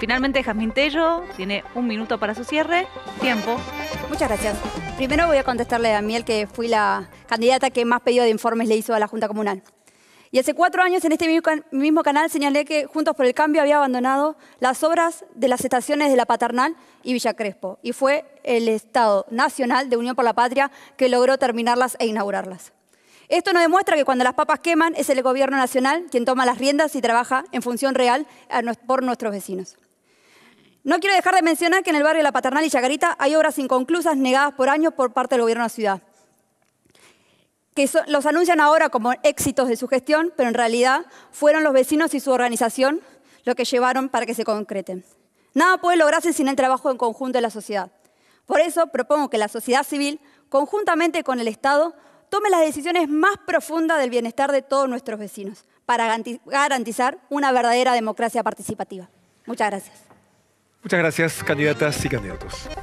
Finalmente, Jazmín Tello tiene un minuto para su cierre. Tiempo. Muchas gracias. Primero voy a contestarle a Daniel que fui la candidata que más pedido de informes le hizo a la Junta Comunal. Y hace cuatro años en este mismo canal señalé que Juntos por el Cambio había abandonado las obras de las estaciones de La Paternal y Villa Crespo. Y fue el Estado Nacional de Unión por la Patria que logró terminarlas e inaugurarlas. Esto nos demuestra que cuando las papas queman es el Gobierno Nacional quien toma las riendas y trabaja en función real por nuestros vecinos. No quiero dejar de mencionar que en el barrio La Paternal y Chacarita hay obras inconclusas negadas por años por parte del gobierno de la ciudad, que los anuncian ahora como éxitos de su gestión, pero en realidad fueron los vecinos y su organización lo que llevaron para que se concreten. Nada puede lograrse sin el trabajo en conjunto de la sociedad. Por eso propongo que la sociedad civil, conjuntamente con el Estado, tome las decisiones más profundas del bienestar de todos nuestros vecinos para garantizar una verdadera democracia participativa. Muchas gracias. Muchas gracias, candidatas y candidatos.